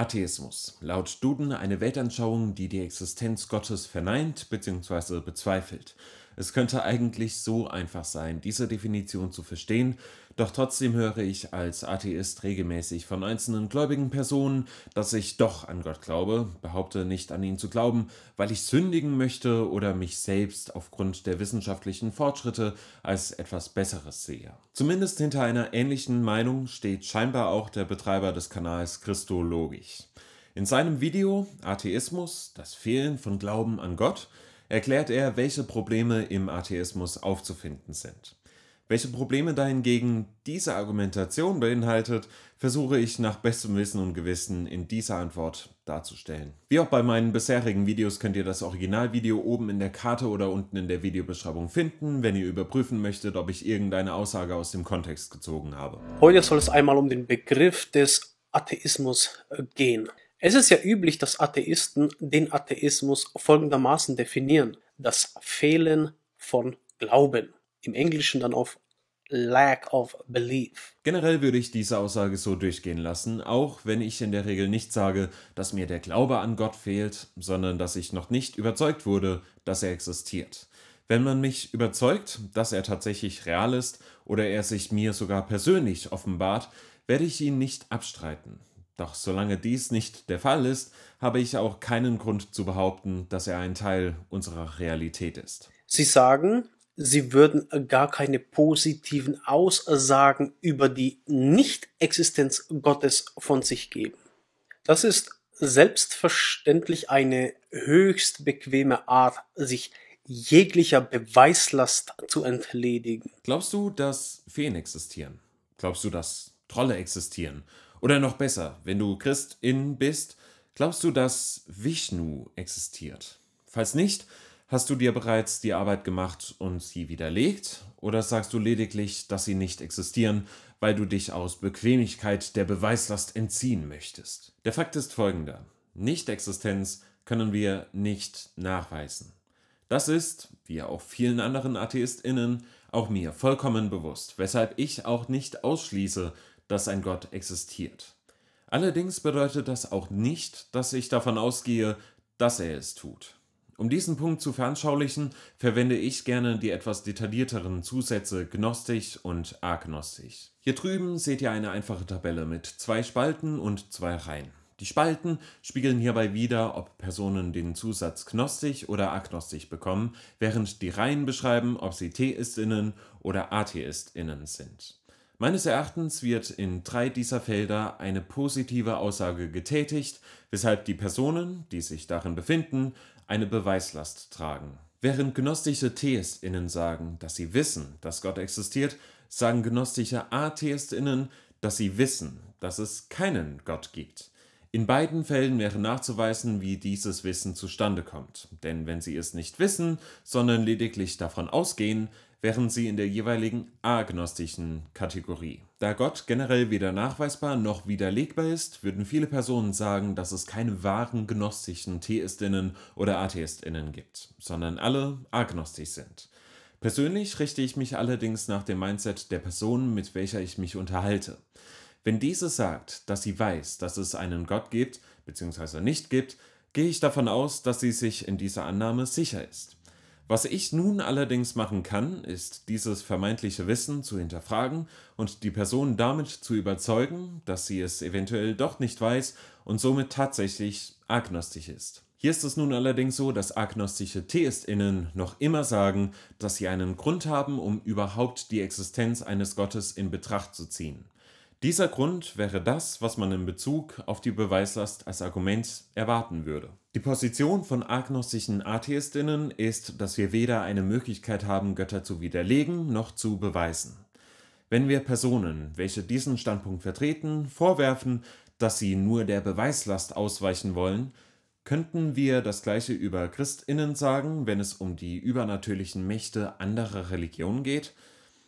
Atheismus. Laut Duden eine Weltanschauung, die die Existenz Gottes verneint bzw. bezweifelt. Es könnte eigentlich so einfach sein, diese Definition zu verstehen, doch trotzdem höre ich als Atheist regelmäßig von einzelnen gläubigen Personen, dass ich doch an Gott glaube, behaupte nicht an ihn zu glauben, weil ich sündigen möchte oder mich selbst aufgrund der wissenschaftlichen Fortschritte als etwas Besseres sehe. Zumindest hinter einer ähnlichen Meinung steht scheinbar auch der Betreiber des Kanals Christologisch. In seinem Video Atheismus, das Fehlen von Glauben an Gott, erklärt er, welche Probleme im Atheismus aufzufinden sind. Welche Probleme dahingegen diese Argumentation beinhaltet, versuche ich nach bestem Wissen und Gewissen in dieser Antwort darzustellen. Wie auch bei meinen bisherigen Videos könnt ihr das Originalvideo oben in der Karte oder unten in der Videobeschreibung finden, wenn ihr überprüfen möchtet, ob ich irgendeine Aussage aus dem Kontext gezogen habe. Heute soll es einmal um den Begriff des Atheismus äh, gehen. Es ist ja üblich, dass Atheisten den Atheismus folgendermaßen definieren. Das Fehlen von Glauben im Englischen dann auf Lack of Belief. Generell würde ich diese Aussage so durchgehen lassen, auch wenn ich in der Regel nicht sage, dass mir der Glaube an Gott fehlt, sondern dass ich noch nicht überzeugt wurde, dass er existiert. Wenn man mich überzeugt, dass er tatsächlich real ist oder er sich mir sogar persönlich offenbart, werde ich ihn nicht abstreiten. Doch solange dies nicht der Fall ist, habe ich auch keinen Grund zu behaupten, dass er ein Teil unserer Realität ist. Sie sagen, sie würden äh, gar keine positiven Aussagen über die Nicht-Existenz Gottes von sich geben. Das ist selbstverständlich eine höchst bequeme Art, sich jeglicher Beweislast zu entledigen. Glaubst du, dass Feen existieren? Glaubst du, dass Trolle existieren? Oder noch besser, wenn du Christin bist, glaubst du, dass Vishnu existiert? Falls nicht, Hast du dir bereits die Arbeit gemacht und sie widerlegt? Oder sagst du lediglich, dass sie nicht existieren, weil du dich aus Bequemlichkeit der Beweislast entziehen möchtest? Der Fakt ist folgender. Nicht-Existenz können wir nicht nachweisen. Das ist, wie auch vielen anderen AtheistInnen, auch mir vollkommen bewusst, weshalb ich auch nicht ausschließe, dass ein Gott existiert. Allerdings bedeutet das auch nicht, dass ich davon ausgehe, dass er es tut. Um diesen Punkt zu veranschaulichen, verwende ich gerne die etwas detaillierteren Zusätze Gnostisch und Agnostisch. Hier drüben seht ihr eine einfache Tabelle mit zwei Spalten und zwei Reihen. Die Spalten spiegeln hierbei wieder, ob Personen den Zusatz Gnostisch oder Agnostisch bekommen, während die Reihen beschreiben, ob sie Theistinnen oder Atheistinnen sind. Meines Erachtens wird in drei dieser Felder eine positive Aussage getätigt, weshalb die Personen, die sich darin befinden, eine Beweislast tragen. Während gnostische TheistInnen sagen, dass sie wissen, dass Gott existiert, sagen gnostische AtheistInnen, dass sie wissen, dass es keinen Gott gibt. In beiden Fällen wäre nachzuweisen, wie dieses Wissen zustande kommt. Denn wenn sie es nicht wissen, sondern lediglich davon ausgehen, wären sie in der jeweiligen agnostischen Kategorie. Da Gott generell weder nachweisbar noch widerlegbar ist, würden viele Personen sagen, dass es keine wahren gnostischen Theistinnen oder Atheistinnen gibt, sondern alle agnostisch sind. Persönlich richte ich mich allerdings nach dem Mindset der Person, mit welcher ich mich unterhalte. Wenn diese sagt, dass sie weiß, dass es einen Gott gibt bzw. nicht gibt, gehe ich davon aus, dass sie sich in dieser Annahme sicher ist. Was ich nun allerdings machen kann, ist dieses vermeintliche Wissen zu hinterfragen und die Person damit zu überzeugen, dass sie es eventuell doch nicht weiß und somit tatsächlich agnostisch ist. Hier ist es nun allerdings so, dass agnostische TheistInnen noch immer sagen, dass sie einen Grund haben, um überhaupt die Existenz eines Gottes in Betracht zu ziehen. Dieser Grund wäre das, was man in Bezug auf die Beweislast als Argument erwarten würde. Die Position von agnostischen Atheistinnen ist, dass wir weder eine Möglichkeit haben, Götter zu widerlegen noch zu beweisen. Wenn wir Personen, welche diesen Standpunkt vertreten, vorwerfen, dass sie nur der Beweislast ausweichen wollen, könnten wir das gleiche über Christinnen sagen, wenn es um die übernatürlichen Mächte anderer Religionen geht,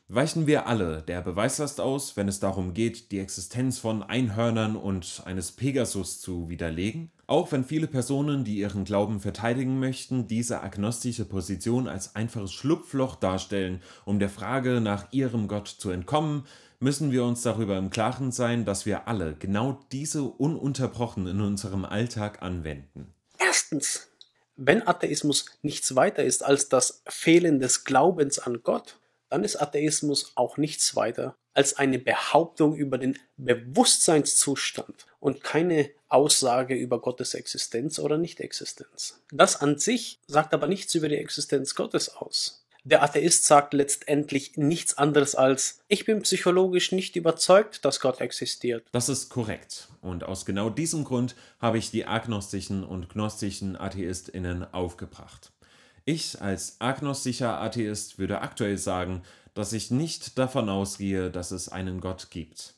weichen wir alle der Beweislast aus, wenn es darum geht, die Existenz von Einhörnern und eines Pegasus zu widerlegen, auch wenn viele Personen, die ihren Glauben verteidigen möchten, diese agnostische Position als einfaches Schlupfloch darstellen, um der Frage nach ihrem Gott zu entkommen, müssen wir uns darüber im Klaren sein, dass wir alle genau diese ununterbrochen in unserem Alltag anwenden. Erstens, wenn Atheismus nichts weiter ist als das Fehlen des Glaubens an Gott, dann ist Atheismus auch nichts weiter als eine Behauptung über den Bewusstseinszustand und keine Aussage über Gottes Existenz oder Nichtexistenz. Das an sich sagt aber nichts über die Existenz Gottes aus. Der Atheist sagt letztendlich nichts anderes als, ich bin psychologisch nicht überzeugt, dass Gott existiert. Das ist korrekt. Und aus genau diesem Grund habe ich die agnostischen und gnostischen Atheistinnen aufgebracht. Ich als agnostischer Atheist würde aktuell sagen, dass ich nicht davon ausgehe, dass es einen Gott gibt.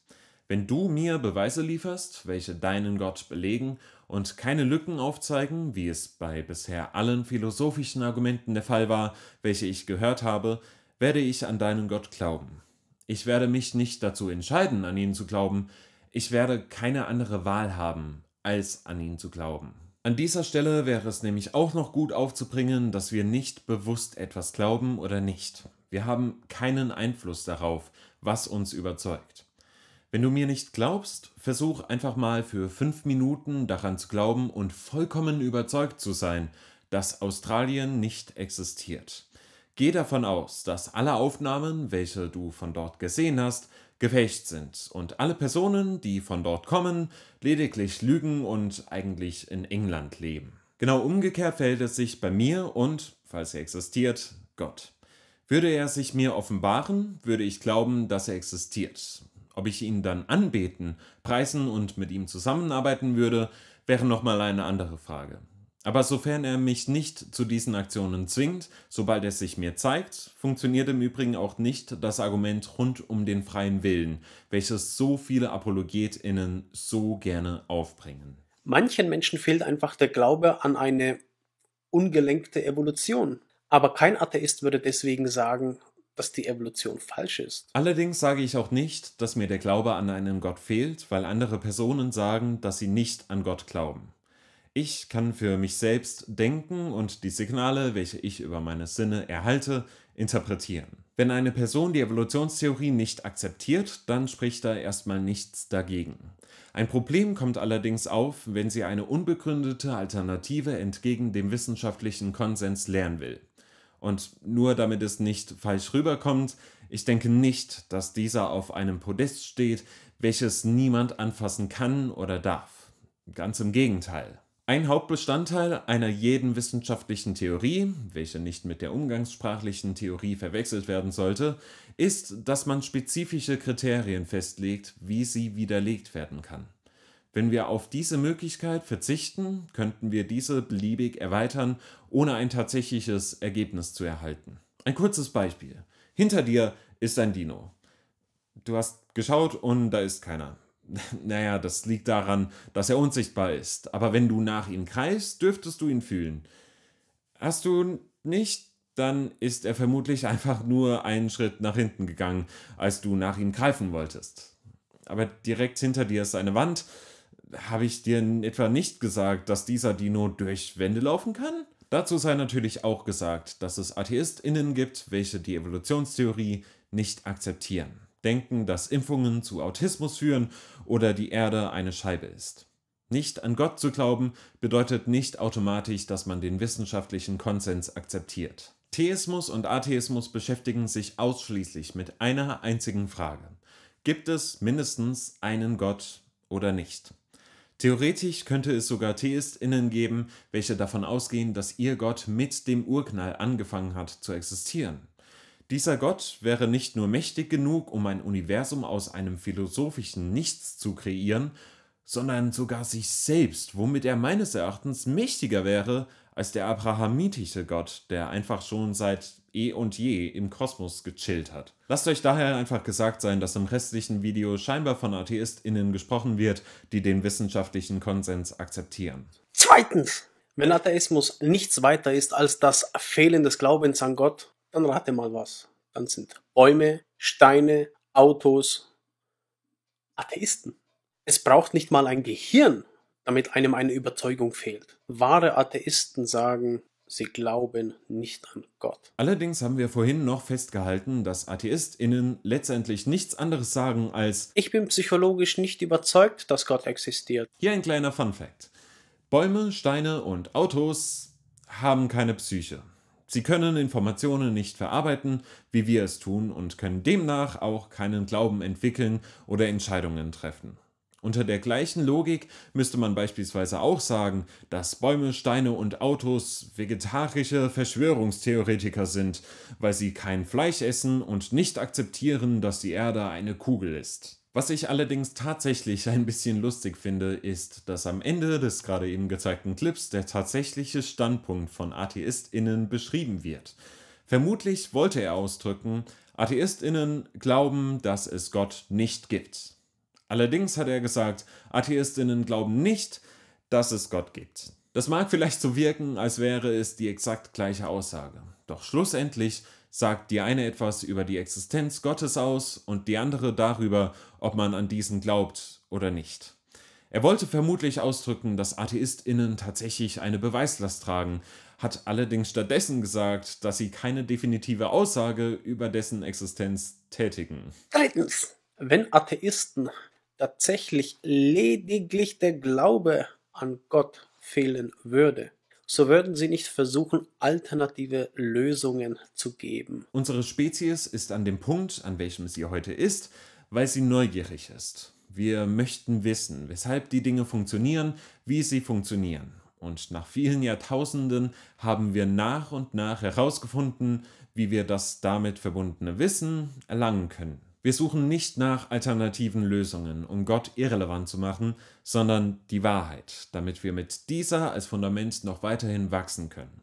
Wenn du mir Beweise lieferst, welche deinen Gott belegen und keine Lücken aufzeigen, wie es bei bisher allen philosophischen Argumenten der Fall war, welche ich gehört habe, werde ich an deinen Gott glauben. Ich werde mich nicht dazu entscheiden, an ihn zu glauben, ich werde keine andere Wahl haben, als an ihn zu glauben. An dieser Stelle wäre es nämlich auch noch gut aufzubringen, dass wir nicht bewusst etwas glauben oder nicht. Wir haben keinen Einfluss darauf, was uns überzeugt. Wenn du mir nicht glaubst, versuch einfach mal für fünf Minuten daran zu glauben und vollkommen überzeugt zu sein, dass Australien nicht existiert. Geh davon aus, dass alle Aufnahmen, welche du von dort gesehen hast, gefecht sind und alle Personen, die von dort kommen, lediglich lügen und eigentlich in England leben. Genau umgekehrt verhält es sich bei mir und, falls er existiert, Gott. Würde er sich mir offenbaren, würde ich glauben, dass er existiert. Ob ich ihn dann anbeten, preisen und mit ihm zusammenarbeiten würde, wäre nochmal eine andere Frage. Aber sofern er mich nicht zu diesen Aktionen zwingt, sobald er sich mir zeigt, funktioniert im Übrigen auch nicht das Argument rund um den freien Willen, welches so viele ApologetInnen so gerne aufbringen. Manchen Menschen fehlt einfach der Glaube an eine ungelenkte Evolution. Aber kein Atheist würde deswegen sagen, dass die Evolution falsch ist. Allerdings sage ich auch nicht, dass mir der Glaube an einen Gott fehlt, weil andere Personen sagen, dass sie nicht an Gott glauben. Ich kann für mich selbst denken und die Signale, welche ich über meine Sinne erhalte, interpretieren. Wenn eine Person die Evolutionstheorie nicht akzeptiert, dann spricht da erstmal nichts dagegen. Ein Problem kommt allerdings auf, wenn sie eine unbegründete Alternative entgegen dem wissenschaftlichen Konsens lernen will. Und nur damit es nicht falsch rüberkommt, ich denke nicht, dass dieser auf einem Podest steht, welches niemand anfassen kann oder darf. Ganz im Gegenteil. Ein Hauptbestandteil einer jeden wissenschaftlichen Theorie, welche nicht mit der umgangssprachlichen Theorie verwechselt werden sollte, ist, dass man spezifische Kriterien festlegt, wie sie widerlegt werden kann. Wenn wir auf diese Möglichkeit verzichten, könnten wir diese beliebig erweitern, ohne ein tatsächliches Ergebnis zu erhalten. Ein kurzes Beispiel. Hinter dir ist ein Dino. Du hast geschaut und da ist keiner. Naja, das liegt daran, dass er unsichtbar ist. Aber wenn du nach ihm greifst, dürftest du ihn fühlen. Hast du nicht, dann ist er vermutlich einfach nur einen Schritt nach hinten gegangen, als du nach ihm greifen wolltest. Aber direkt hinter dir ist eine Wand. Habe ich dir in etwa nicht gesagt, dass dieser Dino durch Wände laufen kann? Dazu sei natürlich auch gesagt, dass es AtheistInnen gibt, welche die Evolutionstheorie nicht akzeptieren, denken, dass Impfungen zu Autismus führen oder die Erde eine Scheibe ist. Nicht an Gott zu glauben bedeutet nicht automatisch, dass man den wissenschaftlichen Konsens akzeptiert. Theismus und Atheismus beschäftigen sich ausschließlich mit einer einzigen Frage. Gibt es mindestens einen Gott oder nicht? Theoretisch könnte es sogar TheistInnen geben, welche davon ausgehen, dass ihr Gott mit dem Urknall angefangen hat zu existieren. Dieser Gott wäre nicht nur mächtig genug, um ein Universum aus einem philosophischen Nichts zu kreieren, sondern sogar sich selbst, womit er meines Erachtens mächtiger wäre als der abrahamitische Gott, der einfach schon seit eh und je im Kosmos gechillt hat. Lasst euch daher einfach gesagt sein, dass im restlichen Video scheinbar von AtheistInnen gesprochen wird, die den wissenschaftlichen Konsens akzeptieren. Zweitens! Wenn Atheismus nichts weiter ist als das Fehlen des Glaubens an Gott, dann rate mal was. Dann sind Bäume, Steine, Autos Atheisten. Es braucht nicht mal ein Gehirn, damit einem eine Überzeugung fehlt. Wahre Atheisten sagen, sie glauben nicht an Gott. Allerdings haben wir vorhin noch festgehalten, dass Atheistinnen letztendlich nichts anderes sagen als Ich bin psychologisch nicht überzeugt, dass Gott existiert. Hier ein kleiner Fun fact. Bäume, Steine und Autos haben keine Psyche. Sie können Informationen nicht verarbeiten, wie wir es tun, und können demnach auch keinen Glauben entwickeln oder Entscheidungen treffen. Unter der gleichen Logik müsste man beispielsweise auch sagen, dass Bäume, Steine und Autos vegetarische Verschwörungstheoretiker sind, weil sie kein Fleisch essen und nicht akzeptieren, dass die Erde eine Kugel ist. Was ich allerdings tatsächlich ein bisschen lustig finde, ist, dass am Ende des gerade eben gezeigten Clips der tatsächliche Standpunkt von AtheistInnen beschrieben wird. Vermutlich wollte er ausdrücken, AtheistInnen glauben, dass es Gott nicht gibt. Allerdings hat er gesagt, AtheistInnen glauben nicht, dass es Gott gibt. Das mag vielleicht so wirken, als wäre es die exakt gleiche Aussage. Doch schlussendlich sagt die eine etwas über die Existenz Gottes aus und die andere darüber, ob man an diesen glaubt oder nicht. Er wollte vermutlich ausdrücken, dass Atheistinnen tatsächlich eine Beweislast tragen, hat allerdings stattdessen gesagt, dass sie keine definitive Aussage über dessen Existenz tätigen. Drittens, wenn Atheisten tatsächlich lediglich der Glaube an Gott fehlen würde, so würden sie nicht versuchen, alternative Lösungen zu geben. Unsere Spezies ist an dem Punkt, an welchem sie heute ist, weil sie neugierig ist. Wir möchten wissen, weshalb die Dinge funktionieren, wie sie funktionieren. Und nach vielen Jahrtausenden haben wir nach und nach herausgefunden, wie wir das damit verbundene Wissen erlangen können. Wir suchen nicht nach alternativen Lösungen, um Gott irrelevant zu machen, sondern die Wahrheit, damit wir mit dieser als Fundament noch weiterhin wachsen können.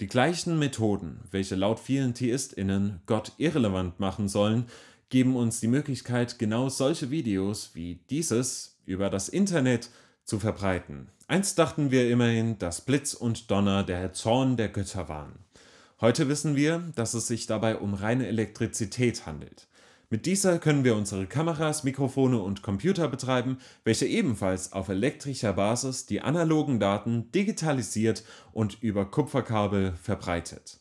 Die gleichen Methoden, welche laut vielen Theistinnen Gott irrelevant machen sollen, geben uns die Möglichkeit, genau solche Videos wie dieses über das Internet zu verbreiten. Einst dachten wir immerhin, dass Blitz und Donner der Zorn der Götter waren. Heute wissen wir, dass es sich dabei um reine Elektrizität handelt. Mit dieser können wir unsere Kameras, Mikrofone und Computer betreiben, welche ebenfalls auf elektrischer Basis die analogen Daten digitalisiert und über Kupferkabel verbreitet.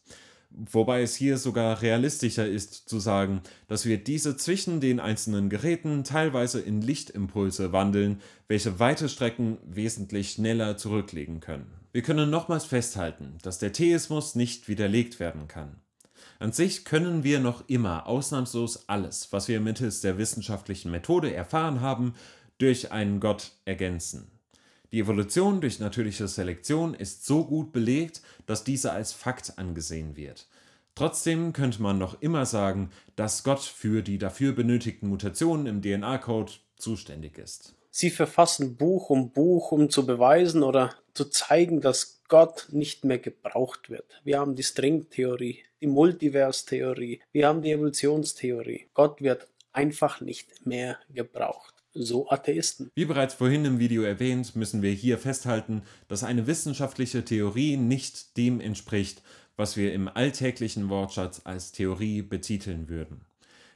Wobei es hier sogar realistischer ist zu sagen, dass wir diese zwischen den einzelnen Geräten teilweise in Lichtimpulse wandeln, welche weite Strecken wesentlich schneller zurücklegen können. Wir können nochmals festhalten, dass der Theismus nicht widerlegt werden kann. An sich können wir noch immer ausnahmslos alles, was wir mittels der wissenschaftlichen Methode erfahren haben, durch einen Gott ergänzen. Die Evolution durch natürliche Selektion ist so gut belegt, dass diese als Fakt angesehen wird. Trotzdem könnte man noch immer sagen, dass Gott für die dafür benötigten Mutationen im DNA-Code zuständig ist. Sie verfassen Buch um Buch, um zu beweisen oder zu zeigen, dass Gott nicht mehr gebraucht wird. Wir haben die Stringtheorie die Multiverstheorie, wir haben die Evolutionstheorie. Gott wird einfach nicht mehr gebraucht. So Atheisten. Wie bereits vorhin im Video erwähnt, müssen wir hier festhalten, dass eine wissenschaftliche Theorie nicht dem entspricht, was wir im alltäglichen Wortschatz als Theorie betiteln würden.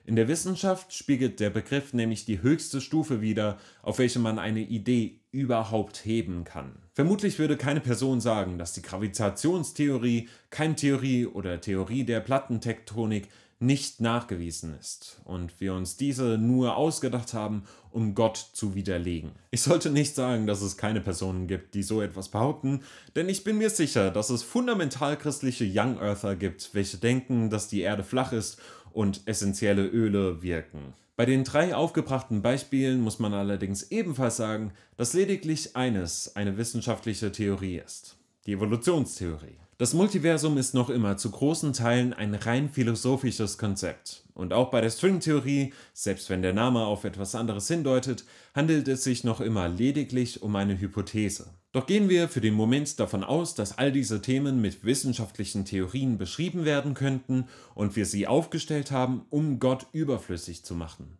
In der Wissenschaft spiegelt der Begriff nämlich die höchste Stufe wider, auf welche man eine Idee überhaupt heben kann. Vermutlich würde keine Person sagen, dass die Gravitationstheorie, Keimtheorie oder Theorie der Plattentektonik nicht nachgewiesen ist und wir uns diese nur ausgedacht haben, um Gott zu widerlegen. Ich sollte nicht sagen, dass es keine Personen gibt, die so etwas behaupten, denn ich bin mir sicher, dass es fundamental christliche Young Earther gibt, welche denken, dass die Erde flach ist und essentielle Öle wirken. Bei den drei aufgebrachten Beispielen muss man allerdings ebenfalls sagen, dass lediglich eines eine wissenschaftliche Theorie ist, die Evolutionstheorie. Das Multiversum ist noch immer zu großen Teilen ein rein philosophisches Konzept. Und auch bei der Stringtheorie, selbst wenn der Name auf etwas anderes hindeutet, handelt es sich noch immer lediglich um eine Hypothese. Doch gehen wir für den Moment davon aus, dass all diese Themen mit wissenschaftlichen Theorien beschrieben werden könnten und wir sie aufgestellt haben, um Gott überflüssig zu machen.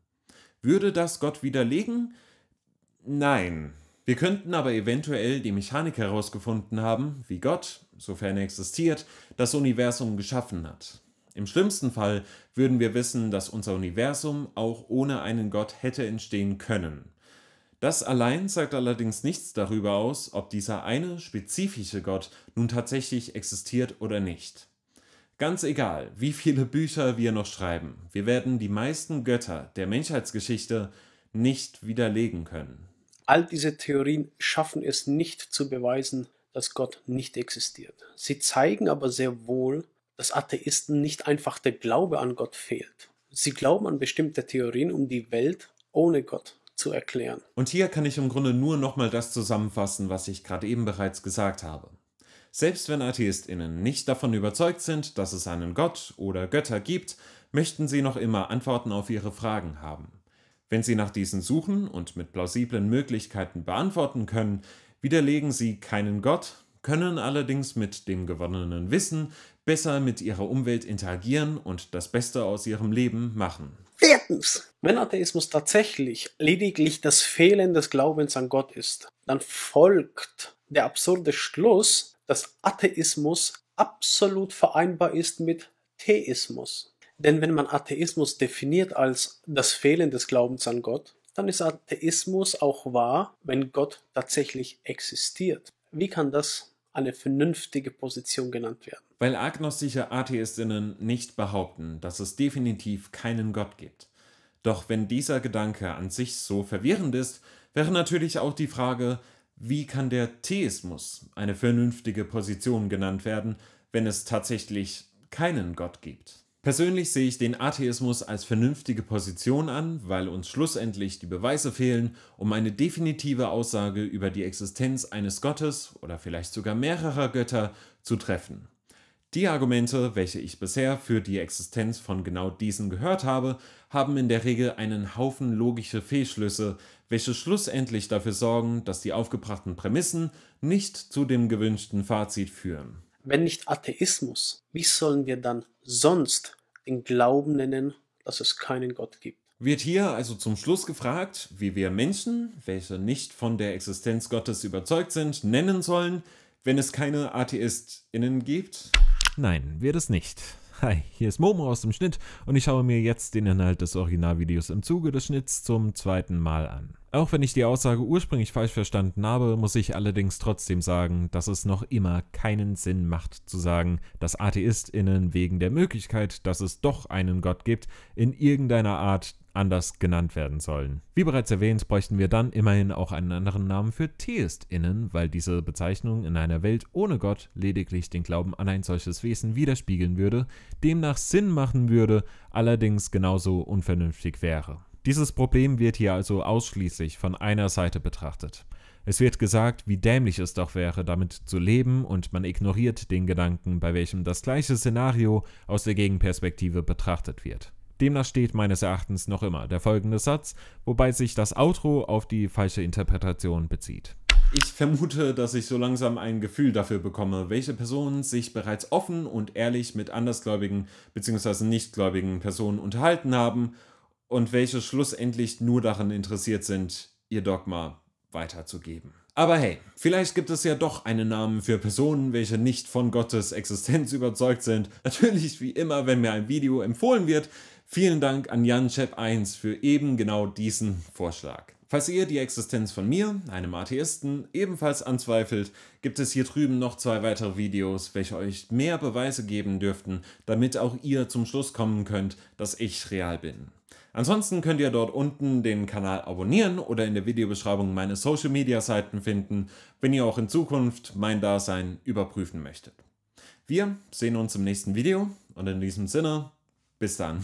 Würde das Gott widerlegen? Nein, wir könnten aber eventuell die Mechanik herausgefunden haben, wie Gott, sofern er existiert, das Universum geschaffen hat. Im schlimmsten Fall würden wir wissen, dass unser Universum auch ohne einen Gott hätte entstehen können. Das allein sagt allerdings nichts darüber aus, ob dieser eine spezifische Gott nun tatsächlich existiert oder nicht. Ganz egal, wie viele Bücher wir noch schreiben, wir werden die meisten Götter der Menschheitsgeschichte nicht widerlegen können. All diese Theorien schaffen es nicht zu beweisen, dass Gott nicht existiert. Sie zeigen aber sehr wohl, dass Atheisten nicht einfach der Glaube an Gott fehlt. Sie glauben an bestimmte Theorien, um die Welt ohne Gott zu erklären. Und hier kann ich im Grunde nur nochmal das zusammenfassen, was ich gerade eben bereits gesagt habe. Selbst wenn Atheistinnen nicht davon überzeugt sind, dass es einen Gott oder Götter gibt, möchten sie noch immer Antworten auf ihre Fragen haben. Wenn Sie nach diesen suchen und mit plausiblen Möglichkeiten beantworten können, widerlegen Sie keinen Gott, können allerdings mit dem gewonnenen Wissen besser mit ihrer Umwelt interagieren und das Beste aus ihrem Leben machen. Viertens. Wenn Atheismus tatsächlich lediglich das Fehlen des Glaubens an Gott ist, dann folgt der absurde Schluss, dass Atheismus absolut vereinbar ist mit Theismus. Denn wenn man Atheismus definiert als das Fehlen des Glaubens an Gott, dann ist Atheismus auch wahr, wenn Gott tatsächlich existiert. Wie kann das eine vernünftige Position genannt werden? Weil agnostische Atheistinnen nicht behaupten, dass es definitiv keinen Gott gibt. Doch wenn dieser Gedanke an sich so verwirrend ist, wäre natürlich auch die Frage, wie kann der Theismus eine vernünftige Position genannt werden, wenn es tatsächlich keinen Gott gibt? Persönlich sehe ich den Atheismus als vernünftige Position an, weil uns schlussendlich die Beweise fehlen, um eine definitive Aussage über die Existenz eines Gottes oder vielleicht sogar mehrerer Götter zu treffen. Die Argumente, welche ich bisher für die Existenz von genau diesen gehört habe, haben in der Regel einen Haufen logische Fehlschlüsse, welche schlussendlich dafür sorgen, dass die aufgebrachten Prämissen nicht zu dem gewünschten Fazit führen. Wenn nicht Atheismus, wie sollen wir dann sonst den Glauben nennen, dass es keinen Gott gibt? Wird hier also zum Schluss gefragt, wie wir Menschen, welche nicht von der Existenz Gottes überzeugt sind, nennen sollen, wenn es keine AtheistInnen gibt? Nein, wird es nicht. Hi, hier ist Momo aus dem Schnitt und ich schaue mir jetzt den Inhalt des Originalvideos im Zuge des Schnitts zum zweiten Mal an. Auch wenn ich die Aussage ursprünglich falsch verstanden habe, muss ich allerdings trotzdem sagen, dass es noch immer keinen Sinn macht zu sagen, dass Atheistinnen wegen der Möglichkeit, dass es doch einen Gott gibt, in irgendeiner Art anders genannt werden sollen. Wie bereits erwähnt, bräuchten wir dann immerhin auch einen anderen Namen für TheistInnen, weil diese Bezeichnung in einer Welt ohne Gott lediglich den Glauben an ein solches Wesen widerspiegeln würde, demnach Sinn machen würde, allerdings genauso unvernünftig wäre. Dieses Problem wird hier also ausschließlich von einer Seite betrachtet. Es wird gesagt, wie dämlich es doch wäre, damit zu leben, und man ignoriert den Gedanken, bei welchem das gleiche Szenario aus der Gegenperspektive betrachtet wird. Demnach steht meines Erachtens noch immer der folgende Satz, wobei sich das Outro auf die falsche Interpretation bezieht. Ich vermute, dass ich so langsam ein Gefühl dafür bekomme, welche Personen sich bereits offen und ehrlich mit andersgläubigen bzw. nichtgläubigen Personen unterhalten haben und welche schlussendlich nur daran interessiert sind, ihr Dogma weiterzugeben. Aber hey, vielleicht gibt es ja doch einen Namen für Personen, welche nicht von Gottes Existenz überzeugt sind. Natürlich wie immer, wenn mir ein Video empfohlen wird. Vielen Dank an Jan JanChep1 für eben genau diesen Vorschlag. Falls ihr die Existenz von mir, einem Atheisten, ebenfalls anzweifelt, gibt es hier drüben noch zwei weitere Videos, welche euch mehr Beweise geben dürften, damit auch ihr zum Schluss kommen könnt, dass ich real bin. Ansonsten könnt ihr dort unten den Kanal abonnieren oder in der Videobeschreibung meine Social Media Seiten finden, wenn ihr auch in Zukunft mein Dasein überprüfen möchtet. Wir sehen uns im nächsten Video und in diesem Sinne, bis dann.